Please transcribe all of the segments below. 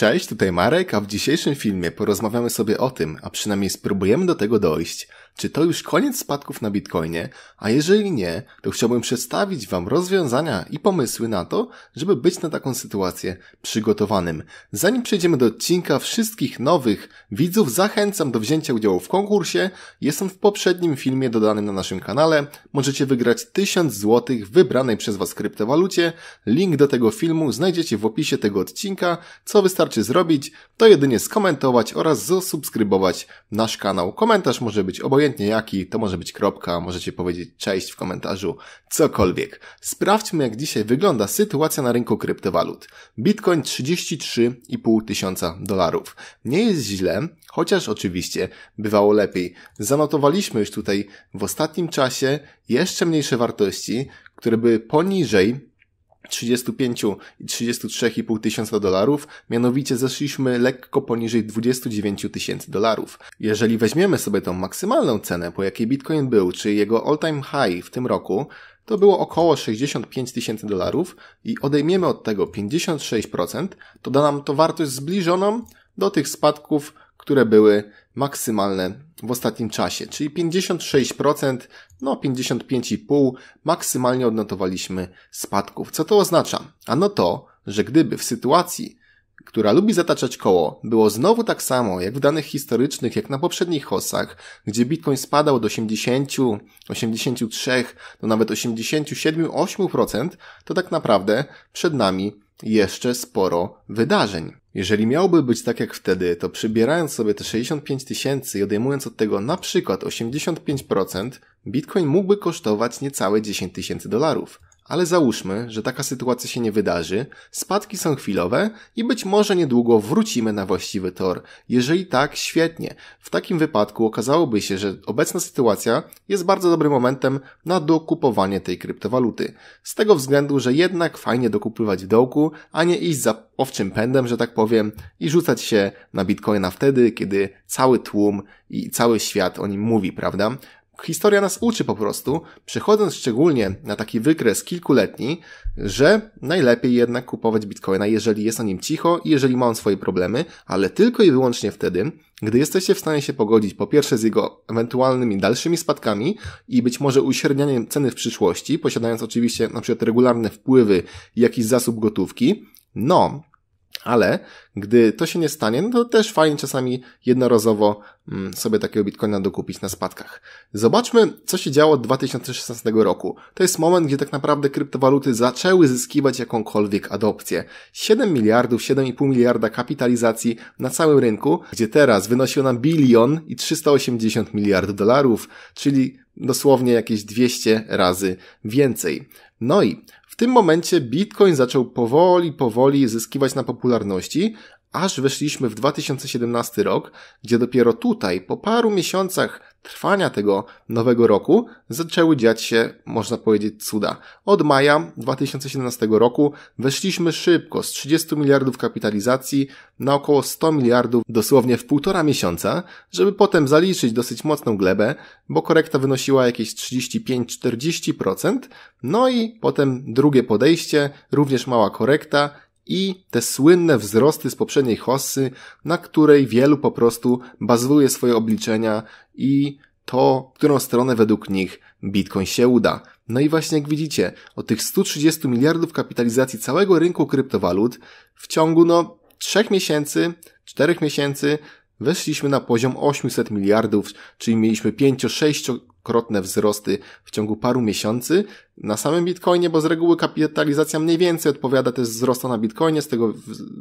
Cześć, tutaj Marek, a w dzisiejszym filmie porozmawiamy sobie o tym, a przynajmniej spróbujemy do tego dojść, czy to już koniec spadków na Bitcoinie, a jeżeli nie, to chciałbym przedstawić Wam rozwiązania i pomysły na to, żeby być na taką sytuację przygotowanym. Zanim przejdziemy do odcinka, wszystkich nowych widzów zachęcam do wzięcia udziału w konkursie. Jest on w poprzednim filmie dodanym na naszym kanale. Możecie wygrać 1000 zł w wybranej przez Was kryptowalucie. Link do tego filmu znajdziecie w opisie tego odcinka, co wystarczy wystarczy zrobić, to jedynie skomentować oraz zasubskrybować nasz kanał. Komentarz może być obojętnie jaki, to może być kropka, możecie powiedzieć cześć w komentarzu, cokolwiek. Sprawdźmy jak dzisiaj wygląda sytuacja na rynku kryptowalut. Bitcoin 33,5 tysiąca dolarów. Nie jest źle, chociaż oczywiście bywało lepiej. Zanotowaliśmy już tutaj w ostatnim czasie jeszcze mniejsze wartości, które były poniżej 35 i 33,5 tysiąca dolarów, mianowicie zeszliśmy lekko poniżej 29 tysięcy dolarów. Jeżeli weźmiemy sobie tą maksymalną cenę, po jakiej Bitcoin był, czyli jego all-time high w tym roku, to było około 65 tysięcy dolarów i odejmiemy od tego 56%, to da nam to wartość zbliżoną do tych spadków, które były maksymalne w ostatnim czasie, czyli 56%, no 55,5% maksymalnie odnotowaliśmy spadków. Co to oznacza? Ano to, że gdyby w sytuacji, która lubi zataczać koło, było znowu tak samo jak w danych historycznych, jak na poprzednich hosach, gdzie Bitcoin spadał do 80, 83, do nawet 87, 8%, to tak naprawdę przed nami jeszcze sporo wydarzeń. Jeżeli miałby być tak jak wtedy, to przybierając sobie te 65 tysięcy i odejmując od tego na przykład 85%, Bitcoin mógłby kosztować niecałe 10 tysięcy dolarów. Ale załóżmy, że taka sytuacja się nie wydarzy, spadki są chwilowe i być może niedługo wrócimy na właściwy tor. Jeżeli tak, świetnie. W takim wypadku okazałoby się, że obecna sytuacja jest bardzo dobrym momentem na dokupowanie tej kryptowaluty. Z tego względu, że jednak fajnie dokupywać w dołku, a nie iść za owczym pędem, że tak powiem, i rzucać się na bitcoina wtedy, kiedy cały tłum i cały świat o nim mówi, prawda? historia nas uczy po prostu, przechodząc szczególnie na taki wykres kilkuletni, że najlepiej jednak kupować bitcoina, jeżeli jest o nim cicho i jeżeli ma on swoje problemy, ale tylko i wyłącznie wtedy, gdy jesteście w stanie się pogodzić po pierwsze z jego ewentualnymi dalszymi spadkami i być może uśrednianiem ceny w przyszłości, posiadając oczywiście na przykład regularne wpływy i jakiś zasób gotówki, no, ale gdy to się nie stanie, no to też fajnie czasami jednorazowo mm, sobie takiego bitcoina dokupić na spadkach. Zobaczmy, co się działo od 2016 roku. To jest moment, gdzie tak naprawdę kryptowaluty zaczęły zyskiwać jakąkolwiek adopcję. 7 miliardów, 7,5 miliarda kapitalizacji na całym rynku, gdzie teraz wynosi ona bilion i 380 miliardów dolarów, czyli dosłownie jakieś 200 razy więcej. No i tym momencie Bitcoin zaczął powoli, powoli zyskiwać na popularności, aż weszliśmy w 2017 rok, gdzie dopiero tutaj, po paru miesiącach trwania tego nowego roku zaczęły dziać się, można powiedzieć, cuda. Od maja 2017 roku weszliśmy szybko z 30 miliardów kapitalizacji na około 100 miliardów dosłownie w półtora miesiąca, żeby potem zaliczyć dosyć mocną glebę, bo korekta wynosiła jakieś 35-40%, no i potem drugie podejście, również mała korekta i te słynne wzrosty z poprzedniej hossy, na której wielu po prostu bazuje swoje obliczenia i to, w którą stronę według nich Bitcoin się uda. No i właśnie jak widzicie, o tych 130 miliardów kapitalizacji całego rynku kryptowalut w ciągu no 3 miesięcy, 4 miesięcy weszliśmy na poziom 800 miliardów, czyli mieliśmy 5-6 krotne wzrosty w ciągu paru miesięcy na samym Bitcoinie, bo z reguły kapitalizacja mniej więcej odpowiada też wzrostu na Bitcoinie, z tego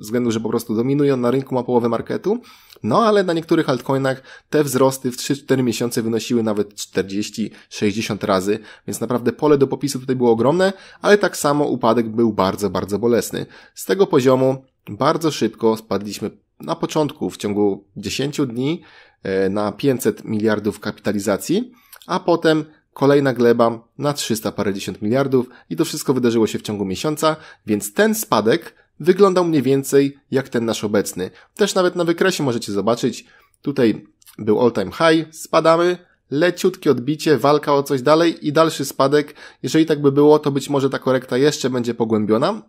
względu, że po prostu dominuje on na rynku, ma połowę marketu. No ale na niektórych altcoinach te wzrosty w 3-4 miesiące wynosiły nawet 40-60 razy, więc naprawdę pole do popisu tutaj było ogromne, ale tak samo upadek był bardzo, bardzo bolesny. Z tego poziomu bardzo szybko spadliśmy na początku w ciągu 10 dni e, na 500 miliardów kapitalizacji, a potem kolejna gleba na 300 parędziesiąt miliardów i to wszystko wydarzyło się w ciągu miesiąca, więc ten spadek wyglądał mniej więcej jak ten nasz obecny. Też nawet na wykresie możecie zobaczyć, tutaj był all time high, spadamy, leciutkie odbicie, walka o coś dalej i dalszy spadek. Jeżeli tak by było, to być może ta korekta jeszcze będzie pogłębiona,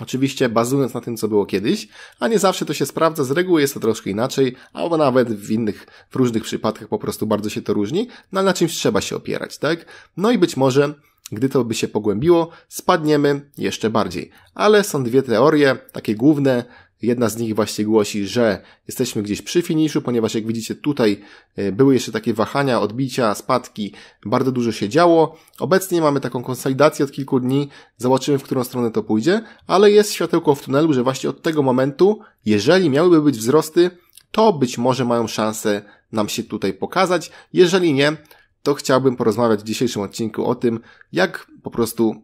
Oczywiście bazując na tym, co było kiedyś, a nie zawsze to się sprawdza, z reguły jest to troszkę inaczej, albo nawet w innych, w różnych przypadkach po prostu bardzo się to różni, no ale na czymś trzeba się opierać, tak? No i być może, gdy to by się pogłębiło, spadniemy jeszcze bardziej. Ale są dwie teorie, takie główne, Jedna z nich właśnie głosi, że jesteśmy gdzieś przy finiszu, ponieważ jak widzicie tutaj e, były jeszcze takie wahania, odbicia, spadki, bardzo dużo się działo. Obecnie mamy taką konsolidację od kilku dni, zobaczymy w którą stronę to pójdzie, ale jest światełko w tunelu, że właśnie od tego momentu, jeżeli miałyby być wzrosty, to być może mają szansę nam się tutaj pokazać. Jeżeli nie, to chciałbym porozmawiać w dzisiejszym odcinku o tym, jak po prostu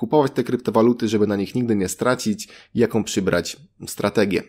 kupować te kryptowaluty, żeby na nich nigdy nie stracić, jaką przybrać strategię.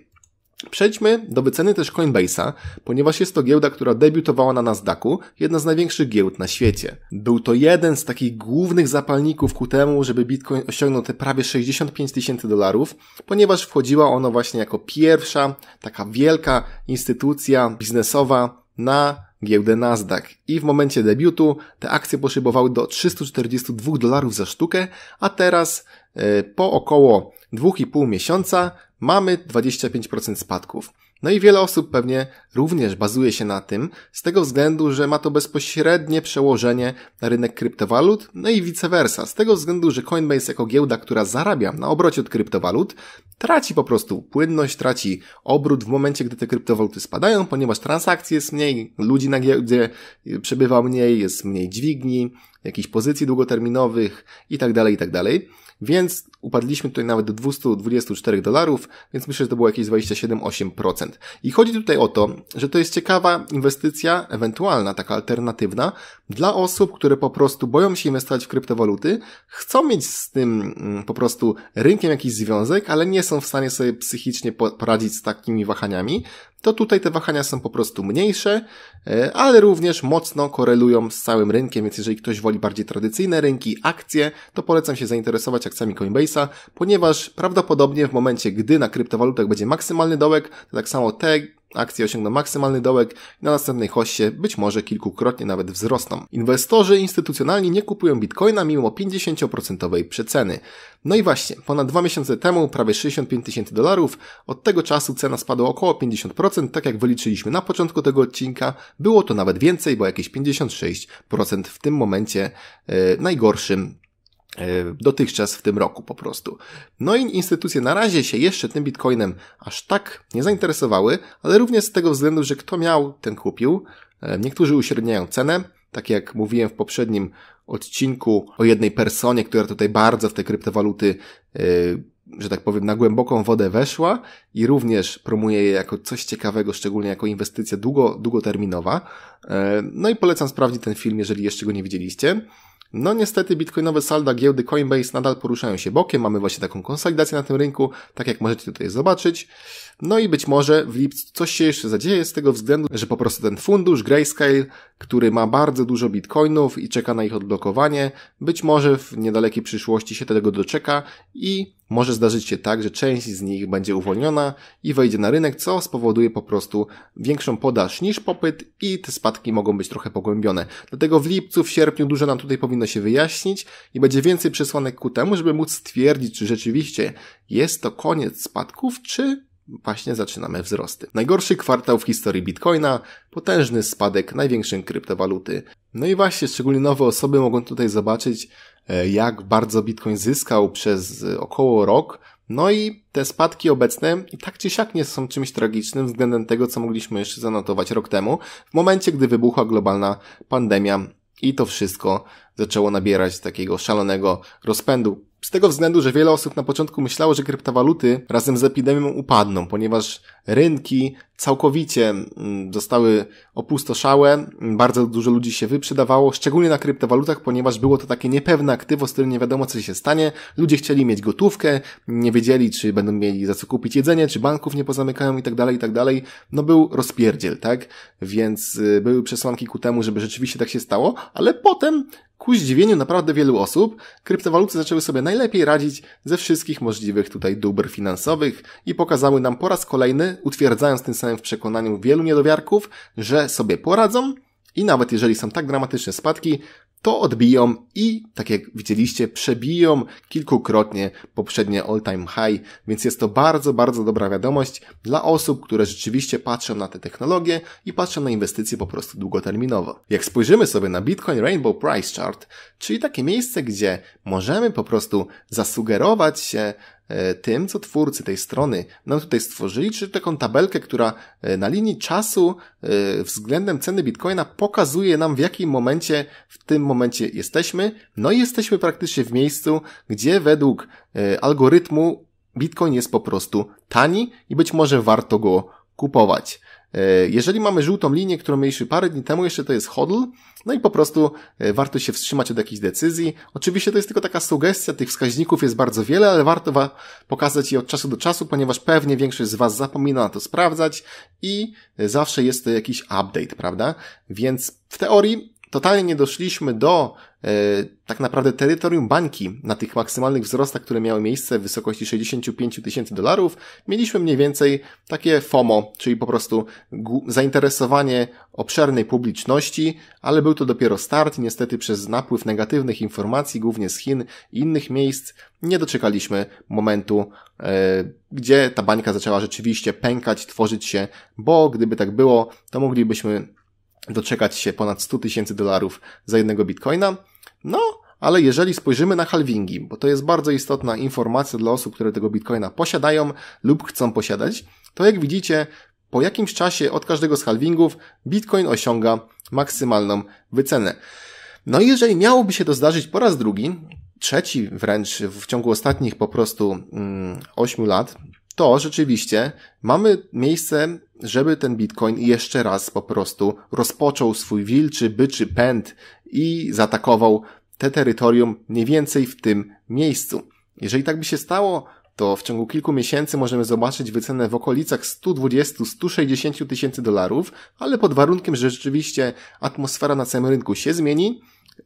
Przejdźmy do wyceny też Coinbase'a, ponieważ jest to giełda, która debiutowała na Nasdaqu, jedna z największych giełd na świecie. Był to jeden z takich głównych zapalników ku temu, żeby Bitcoin osiągnął te prawie 65 tysięcy dolarów, ponieważ wchodziła ono właśnie jako pierwsza taka wielka instytucja biznesowa na giełdę Nasdaq i w momencie debiutu te akcje poszybowały do 342 dolarów za sztukę, a teraz e, po około 2,5 miesiąca mamy 25% spadków. No i wiele osób pewnie również bazuje się na tym, z tego względu, że ma to bezpośrednie przełożenie na rynek kryptowalut, no i vice versa, z tego względu, że Coinbase jako giełda, która zarabia na obrocie od kryptowalut, traci po prostu płynność, traci obrót w momencie, gdy te kryptowaluty spadają, ponieważ transakcji jest mniej, ludzi na giełdzie y, przebywa mniej, jest mniej dźwigni, jakichś pozycji długoterminowych itd., tak itd. Tak więc upadliśmy tutaj nawet do 224 dolarów, więc myślę, że to było jakieś 27-8%. I chodzi tutaj o to, że to jest ciekawa inwestycja, ewentualna, taka alternatywna, dla osób, które po prostu boją się inwestować w kryptowaluty, chcą mieć z tym mm, po prostu rynkiem jakiś związek, ale nie są w stanie sobie psychicznie poradzić z takimi wahaniami, to tutaj te wahania są po prostu mniejsze, e, ale również mocno korelują z całym rynkiem, więc jeżeli ktoś woli bardziej tradycyjne rynki, akcje, to polecam się zainteresować akcjami Coinbase'a, ponieważ prawdopodobnie w momencie, gdy na kryptowalutach będzie maksymalny dołek, to tak samo te Akcje osiągną maksymalny dołek i na następnej hoście być może kilkukrotnie nawet wzrosną. Inwestorzy instytucjonalni nie kupują bitcoina mimo 50% przeceny. No i właśnie, ponad dwa miesiące temu prawie 65 tysięcy dolarów, od tego czasu cena spadła około 50%, tak jak wyliczyliśmy na początku tego odcinka. Było to nawet więcej, bo jakieś 56% w tym momencie yy, najgorszym E, dotychczas w tym roku po prostu. No i instytucje na razie się jeszcze tym bitcoinem aż tak nie zainteresowały, ale również z tego względu, że kto miał, ten kupił. E, niektórzy uśredniają cenę, tak jak mówiłem w poprzednim odcinku o jednej personie, która tutaj bardzo w te kryptowaluty, e, że tak powiem, na głęboką wodę weszła i również promuje je jako coś ciekawego, szczególnie jako inwestycja długo, długoterminowa. No i polecam sprawdzić ten film, jeżeli jeszcze go nie widzieliście. No niestety bitcoinowe salda giełdy Coinbase nadal poruszają się bokiem, mamy właśnie taką konsolidację na tym rynku, tak jak możecie tutaj zobaczyć. No i być może w lipcu coś się jeszcze zadzieje z tego względu, że po prostu ten fundusz Grayscale, który ma bardzo dużo bitcoinów i czeka na ich odblokowanie, być może w niedalekiej przyszłości się tego doczeka i może zdarzyć się tak, że część z nich będzie uwolniona i wejdzie na rynek, co spowoduje po prostu większą podaż niż popyt i te spadki mogą być trochę pogłębione. Dlatego w lipcu, w sierpniu dużo nam tutaj powinno się wyjaśnić i będzie więcej przesłanek ku temu, żeby móc stwierdzić, czy rzeczywiście jest to koniec spadków, czy właśnie zaczynamy wzrosty. Najgorszy kwartał w historii Bitcoina, potężny spadek największej kryptowaluty. No i właśnie, szczególnie nowe osoby mogą tutaj zobaczyć, e, jak bardzo Bitcoin zyskał przez e, około rok. No i te spadki obecne i tak czy siak nie są czymś tragicznym względem tego, co mogliśmy jeszcze zanotować rok temu, w momencie, gdy wybuchła globalna pandemia i to wszystko zaczęło nabierać takiego szalonego rozpędu. Z tego względu, że wiele osób na początku myślało, że kryptowaluty razem z epidemią upadną, ponieważ rynki całkowicie mm, zostały opustoszałe, bardzo dużo ludzi się wyprzedawało, szczególnie na kryptowalutach, ponieważ było to takie niepewne aktywo, z którym nie wiadomo co się stanie. Ludzie chcieli mieć gotówkę, nie wiedzieli czy będą mieli za co kupić jedzenie, czy banków nie pozamykają i tak dalej, i tak dalej. No był rozpierdziel, tak? Więc y, były przesłanki ku temu, żeby rzeczywiście tak się stało, ale potem Ku zdziwieniu naprawdę wielu osób, kryptowaluty zaczęły sobie najlepiej radzić ze wszystkich możliwych tutaj dóbr finansowych i pokazały nam po raz kolejny, utwierdzając tym samym w przekonaniu wielu niedowiarków, że sobie poradzą i nawet jeżeli są tak dramatyczne spadki, to odbiją i, tak jak widzieliście, przebiją kilkukrotnie poprzednie all-time high, więc jest to bardzo, bardzo dobra wiadomość dla osób, które rzeczywiście patrzą na te technologie i patrzą na inwestycje po prostu długoterminowo. Jak spojrzymy sobie na Bitcoin Rainbow Price Chart, czyli takie miejsce, gdzie możemy po prostu zasugerować się E, tym, co twórcy tej strony nam tutaj stworzyli, czyli taką tabelkę, która e, na linii czasu e, względem ceny bitcoina pokazuje nam, w jakim momencie w tym momencie jesteśmy. No i jesteśmy praktycznie w miejscu, gdzie według algorytmu bitcoin jest po prostu tani i być może warto go kupować. E, jeżeli mamy żółtą linię, którą mieliśmy parę dni temu, jeszcze to jest hodl, no i po prostu e, warto się wstrzymać od jakiejś decyzji. Oczywiście to jest tylko taka sugestia, tych wskaźników jest bardzo wiele, ale warto pokazać je od czasu do czasu, ponieważ pewnie większość z Was zapomina na to sprawdzać i e, zawsze jest to jakiś update, prawda? Więc w teorii totalnie nie doszliśmy do e, tak naprawdę terytorium bańki na tych maksymalnych wzrostach, które miały miejsce w wysokości 65 tysięcy dolarów. Mieliśmy mniej więcej takie FOMO, czyli po prostu zainteresowanie obszernej publiczności, ale był to dopiero start. Niestety przez napływ negatywnych informacji, głównie z Chin i innych miejsc, nie doczekaliśmy momentu, e, gdzie ta bańka zaczęła rzeczywiście pękać, tworzyć się, bo gdyby tak było, to moglibyśmy doczekać się ponad 100 tysięcy dolarów za jednego bitcoina. No, ale jeżeli spojrzymy na halvingi, bo to jest bardzo istotna informacja dla osób, które tego bitcoina posiadają lub chcą posiadać, to jak widzicie, po jakimś czasie od każdego z halvingów bitcoin osiąga maksymalną wycenę. No i jeżeli miałoby się to zdarzyć po raz drugi, trzeci wręcz w ciągu ostatnich po prostu mm, 8 lat, to rzeczywiście mamy miejsce, żeby ten Bitcoin jeszcze raz po prostu rozpoczął swój wilczy, byczy pęd i zaatakował te terytorium mniej więcej w tym miejscu. Jeżeli tak by się stało, to w ciągu kilku miesięcy możemy zobaczyć wycenę w okolicach 120-160 tysięcy dolarów, ale pod warunkiem, że rzeczywiście atmosfera na całym rynku się zmieni,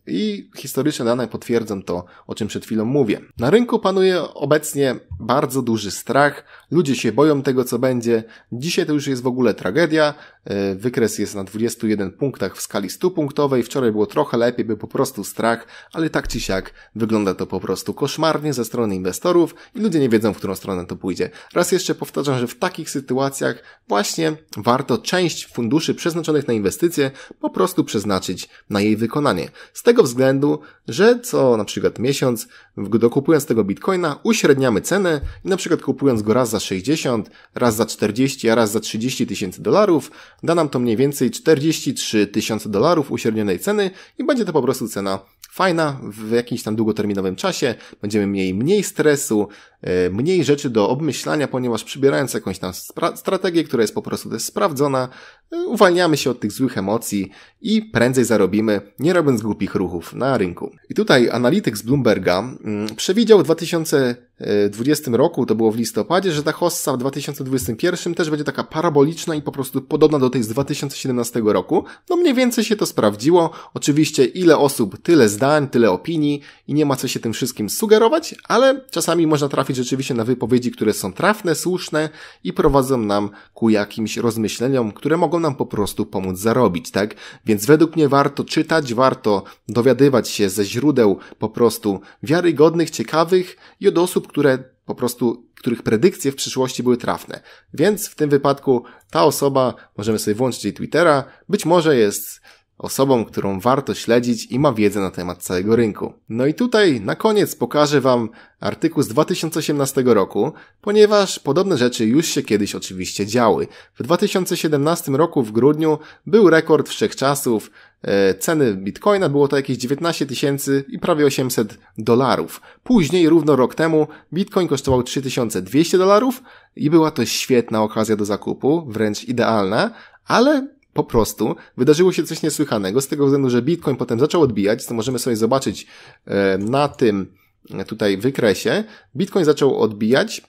i historyczne dane potwierdzą to, o czym przed chwilą mówię. Na rynku panuje obecnie bardzo duży strach, ludzie się boją tego, co będzie. Dzisiaj to już jest w ogóle tragedia. E, wykres jest na 21 punktach w skali 100 punktowej. Wczoraj było trochę lepiej, był po prostu strach, ale tak czy siak wygląda to po prostu koszmarnie ze strony inwestorów i ludzie nie wiedzą, w którą stronę to pójdzie. Raz jeszcze powtarzam, że w takich sytuacjach właśnie warto część funduszy przeznaczonych na inwestycje po prostu przeznaczyć na jej wykonanie z tego względu, że co na przykład miesiąc, dokupując tego bitcoina, uśredniamy cenę i na przykład kupując go raz za 60, raz za 40, a raz za 30 tysięcy dolarów, da nam to mniej więcej 43 tysiące dolarów uśrednionej ceny i będzie to po prostu cena fajna w jakimś tam długoterminowym czasie. Będziemy mieli mniej stresu, e, mniej rzeczy do obmyślania, ponieważ przybierając jakąś tam strategię, która jest po prostu też sprawdzona, e, uwalniamy się od tych złych emocji i prędzej zarobimy, nie robiąc głupich ruchów na rynku. I tutaj analityk z Bloomberga mm, przewidział w 2000 2020 roku, to było w listopadzie, że ta hossa w 2021 też będzie taka paraboliczna i po prostu podobna do tej z 2017 roku. No mniej więcej się to sprawdziło. Oczywiście ile osób, tyle zdań, tyle opinii i nie ma co się tym wszystkim sugerować, ale czasami można trafić rzeczywiście na wypowiedzi, które są trafne, słuszne i prowadzą nam ku jakimś rozmyśleniom, które mogą nam po prostu pomóc zarobić, tak? Więc według mnie warto czytać, warto dowiadywać się ze źródeł po prostu wiarygodnych, ciekawych i od osób, osób, które po prostu, których predykcje w przyszłości były trafne. Więc w tym wypadku ta osoba, możemy sobie włączyć jej Twittera, być może jest osobą, którą warto śledzić i ma wiedzę na temat całego rynku. No i tutaj na koniec pokażę Wam artykuł z 2018 roku, ponieważ podobne rzeczy już się kiedyś oczywiście działy. W 2017 roku w grudniu był rekord wszechczasów, e, ceny bitcoina było to jakieś 19 tysięcy i prawie 800 dolarów. Później, równo rok temu, bitcoin kosztował 3200 dolarów i była to świetna okazja do zakupu, wręcz idealna, ale po prostu wydarzyło się coś niesłychanego z tego względu, że Bitcoin potem zaczął odbijać, co możemy sobie zobaczyć e, na tym e, tutaj wykresie. Bitcoin zaczął odbijać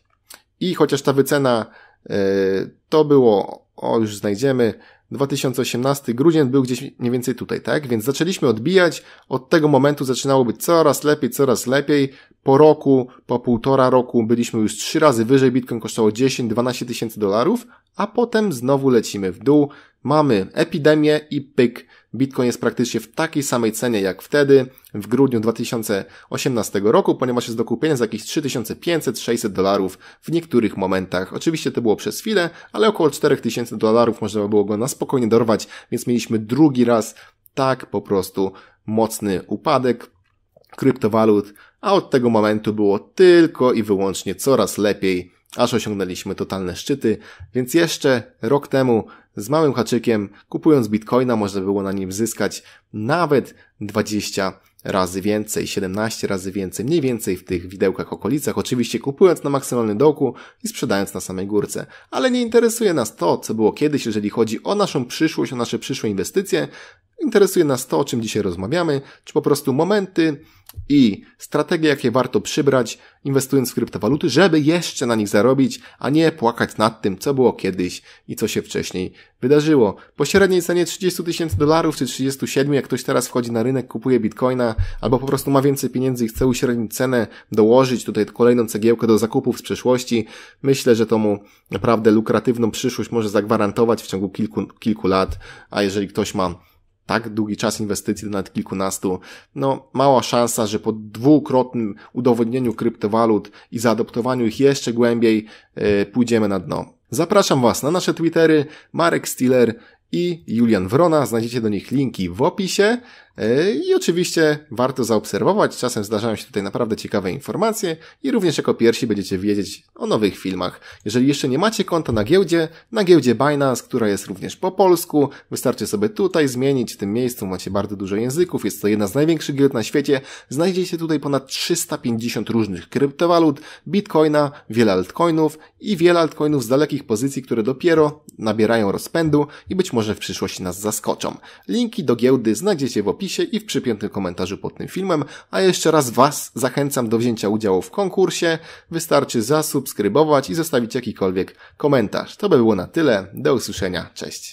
i chociaż ta wycena e, to było, o już znajdziemy, 2018 grudzień był gdzieś mniej więcej tutaj, tak? Więc zaczęliśmy odbijać, od tego momentu zaczynało być coraz lepiej, coraz lepiej. Po roku, po półtora roku byliśmy już trzy razy wyżej, Bitcoin kosztowało 10-12 tysięcy dolarów, a potem znowu lecimy w dół, mamy epidemię i pyk, Bitcoin jest praktycznie w takiej samej cenie jak wtedy, w grudniu 2018 roku, ponieważ jest do kupienia za jakieś 3500-600 dolarów w niektórych momentach. Oczywiście to było przez chwilę, ale około 4000 dolarów można było go na spokojnie dorwać, więc mieliśmy drugi raz tak po prostu mocny upadek kryptowalut, a od tego momentu było tylko i wyłącznie coraz lepiej, aż osiągnęliśmy totalne szczyty, więc jeszcze rok temu z małym haczykiem, kupując bitcoina, można było na nim zyskać nawet 20 razy więcej, 17 razy więcej, mniej więcej w tych widełkach okolicach, oczywiście kupując na maksymalnym dołku i sprzedając na samej górce. Ale nie interesuje nas to, co było kiedyś, jeżeli chodzi o naszą przyszłość, o nasze przyszłe inwestycje, Interesuje nas to, o czym dzisiaj rozmawiamy, czy po prostu momenty i strategie, jakie warto przybrać, inwestując w kryptowaluty, żeby jeszcze na nich zarobić, a nie płakać nad tym, co było kiedyś i co się wcześniej wydarzyło. Po średniej cenie 30 tysięcy dolarów czy 37, jak ktoś teraz wchodzi na rynek, kupuje bitcoina, albo po prostu ma więcej pieniędzy i chce uśrednić cenę, dołożyć tutaj kolejną cegiełkę do zakupów z przeszłości, myślę, że to mu naprawdę lukratywną przyszłość może zagwarantować w ciągu kilku, kilku lat, a jeżeli ktoś ma tak długi czas inwestycji, nawet kilkunastu, no mała szansa, że po dwukrotnym udowodnieniu kryptowalut i zaadoptowaniu ich jeszcze głębiej yy, pójdziemy na dno. Zapraszam Was na nasze Twittery, Marek Stiller i Julian Wrona. Znajdziecie do nich linki w opisie. E, I oczywiście warto zaobserwować, czasem zdarzają się tutaj naprawdę ciekawe informacje i również jako pierwsi będziecie wiedzieć o nowych filmach. Jeżeli jeszcze nie macie konta na giełdzie, na giełdzie Binance, która jest również po polsku, wystarczy sobie tutaj zmienić, w tym miejscu macie bardzo dużo języków, jest to jedna z największych giełd na świecie, znajdziecie tutaj ponad 350 różnych kryptowalut, bitcoina, wiele altcoinów i wiele altcoinów z dalekich pozycji, które dopiero nabierają rozpędu i być może w przyszłości nas zaskoczą. Linki do giełdy znajdziecie w opisie opisie i w przypiętym komentarzu pod tym filmem, a jeszcze raz Was zachęcam do wzięcia udziału w konkursie. Wystarczy zasubskrybować i zostawić jakikolwiek komentarz. To by było na tyle. Do usłyszenia. Cześć.